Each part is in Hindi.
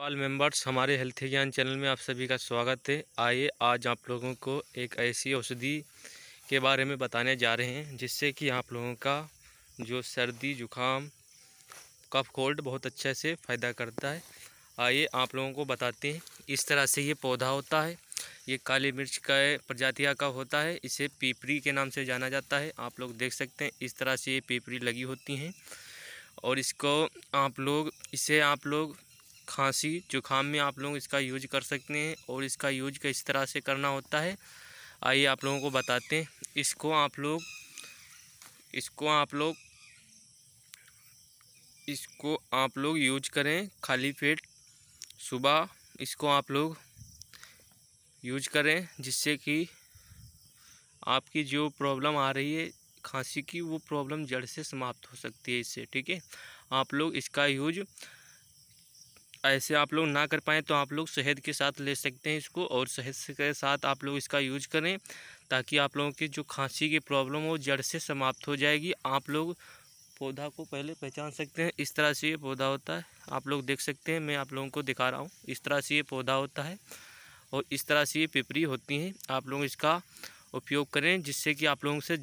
ऑल मेंबर्स हमारे हेल्थ ज्ञान चैनल में आप सभी का स्वागत है आइए आज आप लोगों को एक ऐसी औषधि के बारे में बताने जा रहे हैं जिससे कि आप लोगों का जो सर्दी जुखाम कफ कोल्ड बहुत अच्छे से फ़ायदा करता है आइए आप लोगों को बताते हैं इस तरह से ये पौधा होता है ये काली मिर्च का प्रजातिया का होता है इसे पीपरी के नाम से जाना जाता है आप लोग देख सकते हैं इस तरह से ये पीपरी लगी होती हैं और इसको आप लोग इसे आप लोग खांसी जुकाम में आप लोग इसका यूज कर सकते हैं और इसका यूज किस तरह से करना होता है आइए आप लोगों को बताते हैं इसको आप लोग इसको आप लोग इसको आप लोग यूज करें खाली पेट सुबह इसको आप लोग यूज करें जिससे कि आपकी जो प्रॉब्लम आ रही है खांसी की वो प्रॉब्लम जड़ से समाप्त हो सकती है इससे ठीक है आप लोग इसका यूज ऐसे आप लोग ना कर पाएँ तो आप लोग शहद के साथ ले सकते हैं इसको और शहद के साथ आप लोग इसका यूज करें ताकि आप लोगों की जो खांसी की प्रॉब्लम हो जड़ से समाप्त हो जाएगी आप लोग पौधा को पहले पहचान सकते हैं इस तरह से ये पौधा होता है आप लोग देख सकते हैं मैं आप लोगों को दिखा रहा हूँ इस तरह से ये पौधा होता है और इस तरह से ये पिपरी होती हैं आप लोग इसका उपयोग करें जिससे कि आप लोगों से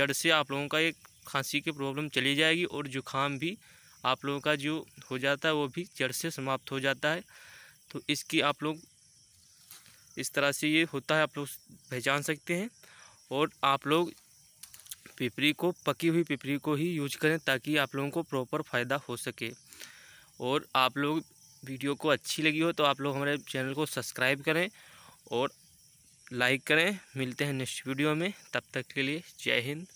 जड़ से आप लोगों का एक खांसी की प्रॉब्लम चली जाएगी और जुकाम भी आप लोगों का जो हो जाता है वो भी जड़ से समाप्त हो जाता है तो इसकी आप लोग इस तरह से ये होता है आप लोग पहचान सकते हैं और आप लोग पिपरी को पकी हुई पिपरी को ही यूज करें ताकि आप लोगों को प्रॉपर फ़ायदा हो सके और आप लोग वीडियो को अच्छी लगी हो तो आप लोग हमारे चैनल को सब्सक्राइब करें और लाइक करें मिलते हैं नेक्स्ट वीडियो में तब तक के लिए जय हिंद